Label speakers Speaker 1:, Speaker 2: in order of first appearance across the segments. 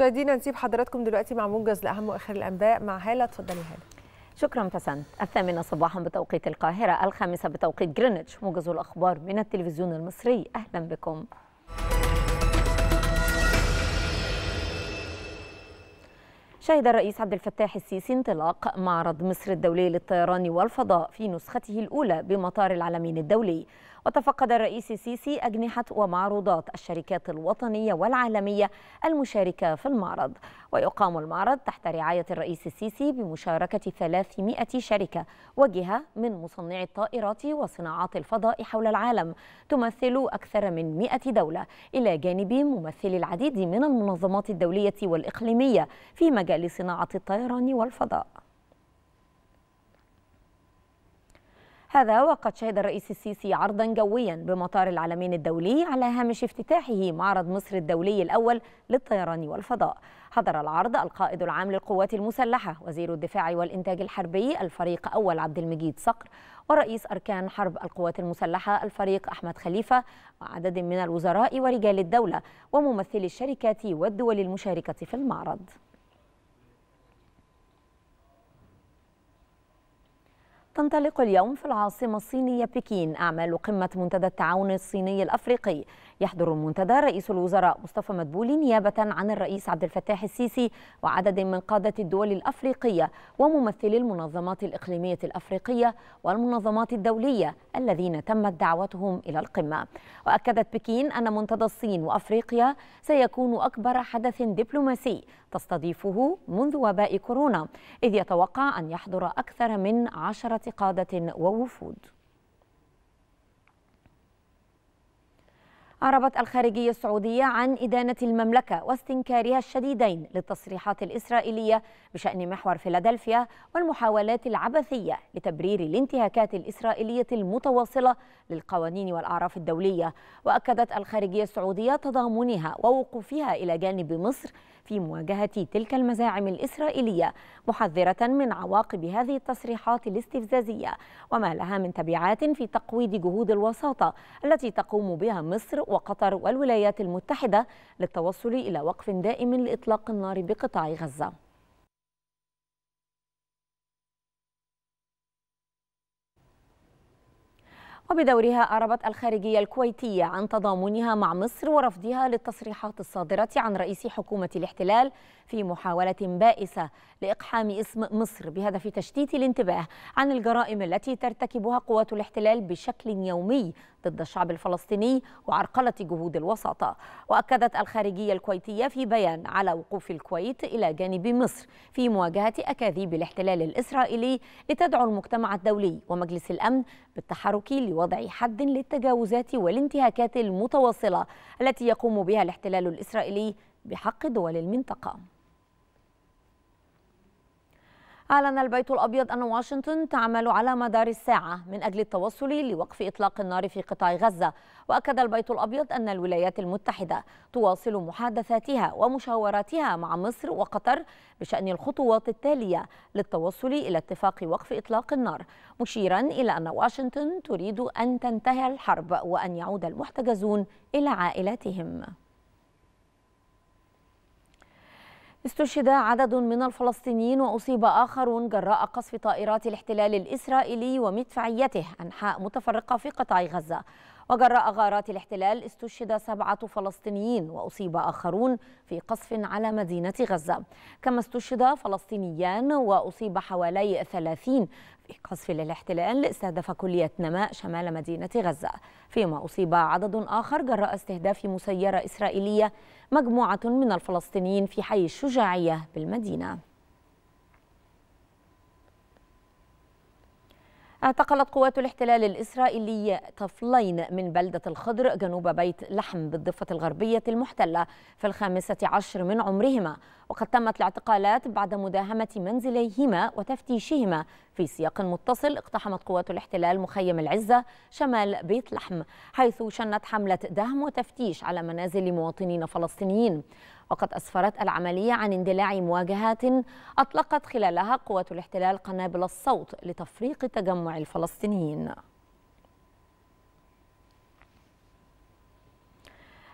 Speaker 1: مشاهدينا نسيب حضراتكم دلوقتي مع موجز لاهم واخر الانباء مع هاله اتفضلي هاله شكرا تسنت الثامنة صباحا بتوقيت القاهرة الخامسة بتوقيت جرينتش موجز الأخبار من التلفزيون المصري أهلا بكم شهد الرئيس عبد الفتاح السيسي انطلاق معرض مصر الدولي للطيران والفضاء في نسخته الأولى بمطار العالمين الدولي وتفقد الرئيس السيسي أجنحة ومعروضات الشركات الوطنية والعالمية المشاركة في المعرض ويقام المعرض تحت رعاية الرئيس السيسي بمشاركة 300 شركة وجهة من مصنعي الطائرات وصناعات الفضاء حول العالم تمثل أكثر من 100 دولة إلى جانب ممثلي العديد من المنظمات الدولية والإقليمية في مجال صناعة الطيران والفضاء هذا وقد شهد الرئيس السيسي عرضا جويا بمطار العلمين الدولي على هامش افتتاحه معرض مصر الدولي الأول للطيران والفضاء حضر العرض القائد العام للقوات المسلحة وزير الدفاع والإنتاج الحربي الفريق أول عبد المجيد صقر ورئيس أركان حرب القوات المسلحة الفريق أحمد خليفة وعدد من الوزراء ورجال الدولة وممثلي الشركات والدول المشاركة في المعرض تنطلق اليوم في العاصمة الصينية بكين أعمال قمة منتدى التعاون الصيني الأفريقي يحضر المنتدى رئيس الوزراء مصطفى مدبولي نيابة عن الرئيس عبد الفتاح السيسي وعدد من قادة الدول الأفريقية وممثلي المنظمات الإقليمية الأفريقية والمنظمات الدولية الذين تمت دعوتهم إلى القمة وأكدت بكين أن منتدى الصين وأفريقيا سيكون أكبر حدث دبلوماسي تستضيفه منذ وباء كورونا إذ يتوقع أن يحضر أكثر من عشرة قادة ووفود أعربت الخارجية السعودية عن إدانة المملكة واستنكارها الشديدين للتصريحات الإسرائيلية بشأن محور فيلادلفيا والمحاولات العبثية لتبرير الانتهاكات الإسرائيلية المتواصلة للقوانين والأعراف الدولية وأكدت الخارجية السعودية تضامنها ووقوفها إلى جانب مصر في مواجهة تلك المزاعم الإسرائيلية محذرة من عواقب هذه التصريحات الاستفزازية وما لها من تبعات في تقويض جهود الوساطة التي تقوم بها مصر وقطر والولايات المتحدة للتوصل إلى وقف دائم لإطلاق النار بقطاع غزة وبدورها أعربت الخارجية الكويتية عن تضامنها مع مصر ورفضها للتصريحات الصادرة عن رئيس حكومة الاحتلال في محاولة بائسة لإقحام اسم مصر بهدف تشتيت الانتباه عن الجرائم التي ترتكبها قوات الاحتلال بشكل يومي ضد الشعب الفلسطيني وعرقلة جهود الوساطة وأكدت الخارجية الكويتية في بيان على وقوف الكويت إلى جانب مصر في مواجهة أكاذيب الاحتلال الإسرائيلي لتدعو المجتمع الدولي ومجلس الأمن بالتحرك لوقف وضع حد للتجاوزات والانتهاكات المتواصلة التي يقوم بها الاحتلال الإسرائيلي بحق دول المنطقة أعلن البيت الأبيض أن واشنطن تعمل على مدار الساعة من أجل التوصل لوقف إطلاق النار في قطاع غزة وأكد البيت الأبيض أن الولايات المتحدة تواصل محادثاتها ومشاوراتها مع مصر وقطر بشأن الخطوات التالية للتوصل إلى اتفاق وقف إطلاق النار مشيرا إلى أن واشنطن تريد أن تنتهي الحرب وأن يعود المحتجزون إلى عائلاتهم استشهد عدد من الفلسطينيين وأصيب آخرون جراء قصف طائرات الاحتلال الإسرائيلي ومدفعيته أنحاء متفرقة في قطاع غزة وجراء غارات الاحتلال استشهد سبعة فلسطينيين وأصيب آخرون في قصف على مدينة غزة كما استشهد فلسطينيان وأصيب حوالي 30 في قصف للاحتلال استهدف كلية نماء شمال مدينة غزة فيما أصيب عدد آخر جراء استهداف مسيرة إسرائيلية مجموعة من الفلسطينيين في حي الشجاعية بالمدينة اعتقلت قوات الاحتلال الإسرائيلي طفلين من بلدة الخضر جنوب بيت لحم بالضفة الغربية المحتلة في الخامسة عشر من عمرهما وقد تمت الاعتقالات بعد مداهمة منزليهما وتفتيشهما في سياق متصل اقتحمت قوات الاحتلال مخيم العزة شمال بيت لحم حيث شنت حملة دهم وتفتيش على منازل مواطنين فلسطينيين وقد أسفرت العملية عن اندلاع مواجهات أطلقت خلالها قوات الاحتلال قنابل الصوت لتفريق تجمع الفلسطينيين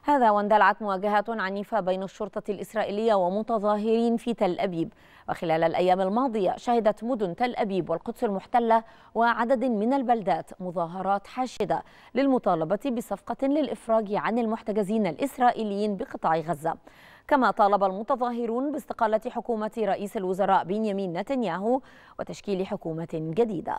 Speaker 1: هذا واندلعت مواجهات عنيفة بين الشرطة الإسرائيلية ومتظاهرين في تل أبيب وخلال الأيام الماضية شهدت مدن تل أبيب والقدس المحتلة وعدد من البلدات مظاهرات حاشدة للمطالبة بصفقة للإفراج عن المحتجزين الإسرائيليين بقطاع غزة كما طالب المتظاهرون باستقالة حكومة رئيس الوزراء بنيامين نتنياهو وتشكيل حكومة جديدة